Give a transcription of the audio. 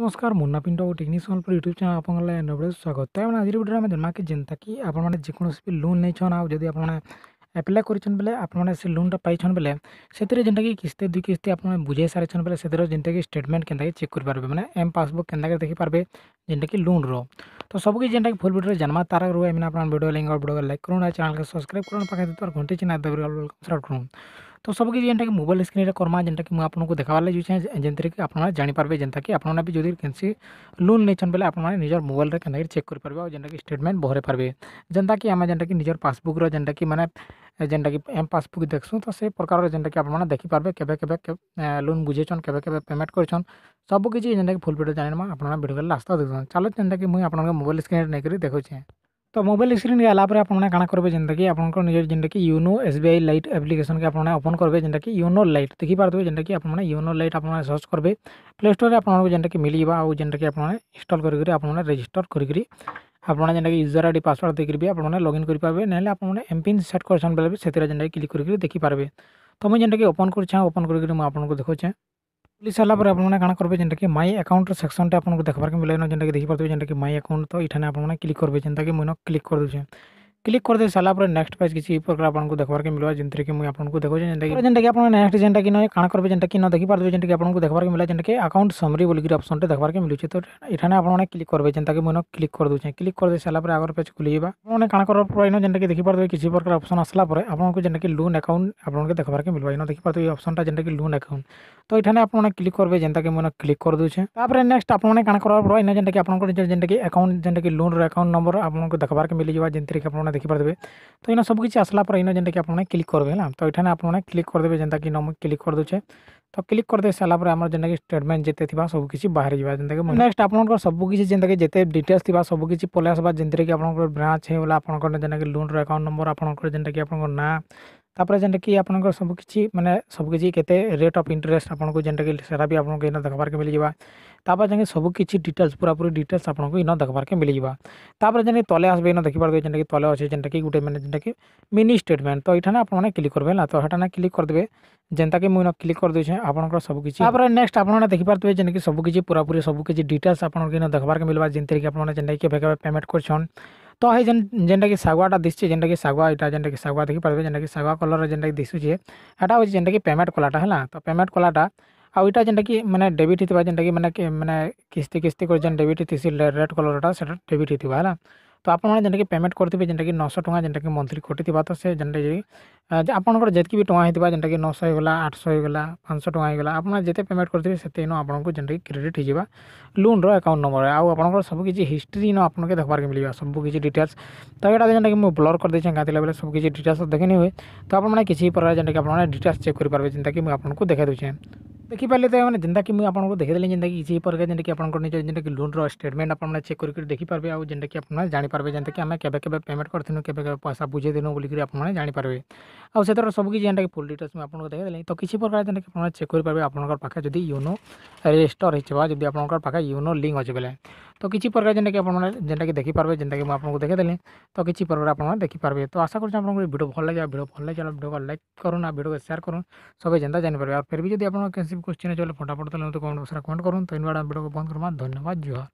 ନମସ୍କାର ମୁନା ପିଣ୍ଡ ଓ ଟେକ୍ନିସିଆନ ଫର ୟୁଟ୍ୟୁବ ଚ୍ୟାନେଲ ଆପଣଙ୍କ ଲାଗି ନବଡ଼େ ସ୍ୱାଗତ ତ ଏମାନେ ଆଜିର ଭିଡ଼ିଓରେ ଆମେ ଜନ୍ମାକି ଯେନ୍ତାକି ଆପଣମାନେ ଯେକୌଣସି ବି ଲୋନ୍ ନେଇଛନ୍ ଆଉ ଯଦି ଆପଣମାନେ ଆପ୍ଲାଏ କରିଛନ୍ ବେଲେ ଆପଣମାନେ ସେ ଲୋନ୍ଟା ପାଇଛନ୍ ବେଲେ ସେଥିରେ ଯେନ୍ଟାକି କିସ୍ତି ଦୁଇ କିସ୍ତି ଆପଣମାନେ ବୁଝାଇ ସାରିଛନ୍ ବେଲେ ସେଥିର ଯେନ୍ଟାକି ଷ୍ଟେଟମେଣ୍ଟ କେନ୍ତାକି ଚେକ୍ କରିପାରିବେ ମାନେ ଏମ୍ ପାସବୁକ୍ କେନ୍ତାକି ଦେଖିପାରିବେ ଯେନ୍ଟାକି ଲୋନ୍ର ତ ସବୁକି ଯେନ୍ଟାକି ଫୁଲ୍ ଭିଡ଼ିଓରେ ଜାନ୍ମା ତାର ରୁହେ ଏମାନେ ଆପଣ ଭିଡ଼ିଓ ଲିଙ୍କ୍ ଭିଡ଼ିଓ ଲାଇକ୍ କରୁନ୍ ଚ୍ୟାନେଲକୁ ସବସ୍କ୍ରାଇब କରୁନ୍ ପାଖେ ଘଣ୍ଟି ଚିହ୍ନା ଦେବେ ୱେଲକମ୍ ସାର୍ କରୁନ୍ ତ ସବୁକି ଯେନ୍ଟାକି ମୋବାଇଲ୍ ସ୍କ୍ରିନ୍ରେ କର୍ମା ଯେନ୍ଟାକି ମୁଁ ଆପଣଙ୍କୁ ଦେଖବାର୍ ଲାଗି ଯାଉଛେଁ ଯେନ୍ଥିରେକି ଆପଣମାନେ ଜାଣିପାରବେ ଯେନ୍ତାକି ଆପଣମାନେ ବି ଯଦି କେନ୍ସି ଲୋନ୍ ନେଇଛନ୍ ବେଲେ ଆପଣମାନେ ନିଜର ମୋବାଇଲ୍ରେ କେନ୍ତାକିରି ଚେକ୍ କରିପାରିବେ ଆଉ ଯେନ୍ଟାକି ଷ୍ଟେଟମେଣ୍ଟ ଭରି ପାରିବେ ଯେନ୍ତାକି ଆମେ ଯେନ୍ଟାକି ନିଜର ପାସବୁକ୍ର ଯେନ୍ଟାକି ମାନେ ଯେନ୍ଟାକି ଏମ୍ ପାସବୁକ୍ ଦେଖ୍ସୁଁ ତ ସେ ପ୍ରକାରର ଯେନ୍ଟାକି ଆପଣମାନେ ଦେଖିପାରିବେ କେବେ କେବେ ଲୋନ୍ ବୁଝେଇଛନ୍ କେବେ କେବେ ପେମେଣ୍ଟ କରିଛନ୍ ସବୁକିଛି ଯେନ୍ଟାକି ଫୁଲ୍ ଭିଡ଼ିଓ ଜାଣିମା ଆପଣମାନେ ଭିଡ଼ିଓ ଲାଷ୍ଟ୍ଟା ଦେଖୁଛନ୍ ଚାଲୁ ଯେନ୍ତାକି ମୁଇଁ ଆପଣଙ୍କ ମୋବାଇଲ୍ ସ୍କ୍ରିନ୍ରେ ନେଇକରି ଦେଖୁଛେଁ ତ ମୋବାଇଲ୍ ସ୍କ୍ରିନ୍କେ ହେଲା ପରେ ଆପଣମାନେ କାଣା କରିବେ ଯେନ୍ତାକି ଆପଣଙ୍କର ନିଜର ଯେନ୍ଟାକି YONO S B I Lite ଆପ୍ଲିକେସନ୍କେ ଆପଣମାନେ ଓପନ୍ କରିବେ ଯେନ୍ଟାକି ୟୁନୋ ଲାଇଟ୍ ଦେଖିପାରୁଥିବେ ଯେନ୍ଟାକି ଆପଣମାନେ ୟୁନୋ ଲାଇଟ୍ ଆପଣମାନେ ସର୍ଚ୍ଚ କରିବେ ପ୍ଲେ ଷ୍ଟୋର୍ରେ ଆପଣଙ୍କୁ ଯେନ୍ଟାକି ମିଳିଯିବ ଆଉ ଯେନ୍ଟାକି ଆପଣମାନେ ଇନଷ୍ଟଲ୍ କରିକିରି ଆପଣମାନେ ରେଜିଷ୍ଟର୍ କରିକିରି ଆପଣମାନେ ଯେନ୍ଟାକି ୟୁଜର୍ ଆଇ ଡ଼ି ପାସୱାର୍ଡ଼ ଦେଇକିରି ବି ଆପଣମାନେ ଲଗ୍ଇନ୍ କରିପାରିବେ ନହେଲେ ଆପଣମାନେ ଏମ୍ପିନ୍ ସେଟ୍ କରିଛନ୍ ବେଲେ ବି ସେଥିରେ ଯେନ୍ଟାକି କ୍ଲିକ୍ କରିକିରି ଦେଖିପାରିବେ ତ ମୁଁ ଯେନ୍ଟାକି ଓପନ୍ କରିଛେଁ ଓପନ୍ କରିକିରି ମୁଁ ଆପଣଙ୍କୁ ଦେଖୁଛେଁ খুলি সারা পরে আপনার কাণ করবে যেটা কি মাই আকাউন্টর সেকশনটা আপনার দেখবার মিলাইন যেটা দেখি পাবে যেটা কি মাই আকাউন্ট তো এখানে আপনার ক্লিক করবে যেটা কি মুখ ক্লিক করে দেছে क्लिक कर दे सारापर नेक्स्ट पेज किसी प्रकार आपको देखबार के मिलवा जेनते कि मुझे आपको देखो जेनटा जेनटा आप नेक्स्ट जेनटा कि नए काण करबे जेनटा कि न देखी पार्थे जेनटा आपको देखबार के मिला जेनटा कि अकाउंट समरी बोलिक ऑप्शन टे देखबार के मिलुचे तो एठाने आपने क्लिक करेंगे जेनटा कि मुझे क्लिक कर दूचे क्लिक करदे सारापर आगर पेज खुलवा आपने काण कर पाइन कि देखी पार्थे किसी प्रकार ऑप्शन आसला आपको जेनटा कि लून अकाउंट आपको देखबार के मिलवा इन देखी पार्थे ऑप्शनटा कि लून अकाउंट तो एठाने आपने क्लिक करेंगे जेनटा कि मुझे क्लिक कर दूसरे नेक्स्ट आपने काण कर पाइन कि आपको जेनटा कि अकाउंट जेनटा कि लून अकाउंट नंबर आपको देखबार के मिल जावा जेनते कि आपने देखिपारे तो ये सब किसी आसापर इन जेनटा कि आपने क्लिक करेंगे है तो यहाँ आपने क्लिक करदे जेनता कि मुझे क्लिक कर दूचे तो क्लिक कर करदे सारापर आम जेनता कि स्टेटमेंट जिते थी सब किसी बाहर जाए जेनता कि नेक्स्ट आप सब किसी जेनता कि जिते डिटेल्स थी सब किसी पल आसा जेनती आपर ब्रांच होगा आपंकर जेनता कि लोन रकाउंट नंबर आप जेनता कि आपको ना तापर जेनटा कि आपर सबकि मैंने सबकि केट अफ इंटरेस्ट आपको जेनटा कि सारा भी आपको देखा मिल जाएगा तापर जाए सबकि डिटेल्स पूरा पूरी डिटेल्स आपको इन देखे मिल जाए जैसे तले आसबे इन देखी पार्टी जेनटा कि तले अच्छे जेनटा कि गोटे मैंने जेनटा कि मिनि स्टेटमेंट तो यहाँ आपने क्लिक करेंगे ना तो हेटा क्लिक करदे जेनता कि मुझे क्लिक कर देखे आपंकर सबकि नेक्स्ट आपने देखी पार्थे जेनेक सबकि पूरा पूरी सबकि डिटेल्स आप देखा देखे मिलवा जिनते कि आपने जेनटा कि भेगे पेमेंट कर तो हे जेन जेनटा कि शगुआटा दिशे जेनटा कि शगुआ ये जेनटा कि शगुआ देखी पार्थे जेनटा कि शगुआ कलर जेनटा दिशुचे हेटा हो जेनटा कि पेमेंट कलाटा है तो पेमेंट कलाटा आउ इटा जेनटा कि मैंने डेबिट होता जेनटा कि मैंने मैंने किस्ती किस्ती कर जेन डेबिट होती रेड कलर से डेबिट होती है तो आपने कि पेमेंट करेंगे जेनटा कि नौश टाँग जेनटा कि मंथली कटिव तो से जेनटा आपंकर जितकी भी टाँह होता है जेनटा कि नौश होगा आठ सौ गला पाँच सौ टाँग होगा आपने जिते पेमेंट करेंगे से आपको जेनटा कि क्रेडिट हो लोन रकाउंट नंबर आउ आप सबकि हिस्ट्री आपके देखार मिली सबकि डिटेल्स तो ये जेनटा कि मुझे ब्लर कर देखें गाँव बेले सबकि डिटेल्स देखनी हुए तो आप किसी प्रकार जेनटा कि आप डिटेल्स चेक करेंगे जेनटा कि मुझे आपको देखा दूचे ଦେଖିପାରିଲେ ତ ମାନେ ଯେନ୍ତାକି ମୁଁ ଆପଣଙ୍କୁ ଦେଖିଦେଲି ଯେନ୍ତାକି ଇଜି ପ୍ରକାର ଯେନ୍ଟାକି ଆପଣଙ୍କ ନିଜ ଯେନ୍ଟାକି ଲୋନ୍ର ଷ୍ଟେଟମେଣ୍ଟ ଆପଣମାନେ ଚେକ୍ କରିକି ଦେଖିପାରିବେ ଆଉ ଯେନ୍ଟାକି ଆପଣମାନେ ଜାଣିପାରିବେ ଯେନ୍ତାକି ଆମେ କେବେ କେବେ ପେମେଣ୍ଟ କରିଥିଲୁ କେବେ କେବେ ପଇସା ବୁଝେଇ ଦେଲୁ ବୋଲିକରି ଆପଣମାନେ ଜାଣିପାରିବେ ଆଉ ସେଥିର ସବୁ କିଛି ଯେନ୍ଟାକି ଫୁଲ୍ ଡିଟେଲ୍ସ ମୁଁ ଆପଣଙ୍କୁ ଦେଖିଦେଲି ତ କିଛି ପ୍ରକାର ଯେନ୍ଟାକି ଆପଣମାନେ ଚେକ୍ କରିପାରିବେ ଆପଣଙ୍କ ପାଖେ ଯଦି ୟୁନୋ ରେଜିଷ୍ଟର ହେଇଥିବା ଯଦି ଆପଣଙ୍କ ପାଖେ ୟୁନୋ ଲିଙ୍କ୍ ଅଛି ବୋଲେ तो किसी प्रकार जेनटा कि आपने जेनटा कि देखी पार्बे जेनटा कि मुझे आपको देखेदेली तो किसी पर्व आपने देखिपारे तो आशा करें आपको भिड भल लगे भिड भल लगे भिड को लाइक करूँ आ भिडियो को सेयर करूँ सब जेनता जानपर आ फिर भी जब आप किसी क्वेश्चन चलो फटाफट तो कमेंट बस कमेंट करूँ तो इन भिड को बंद करवा धन्यवाद जुआर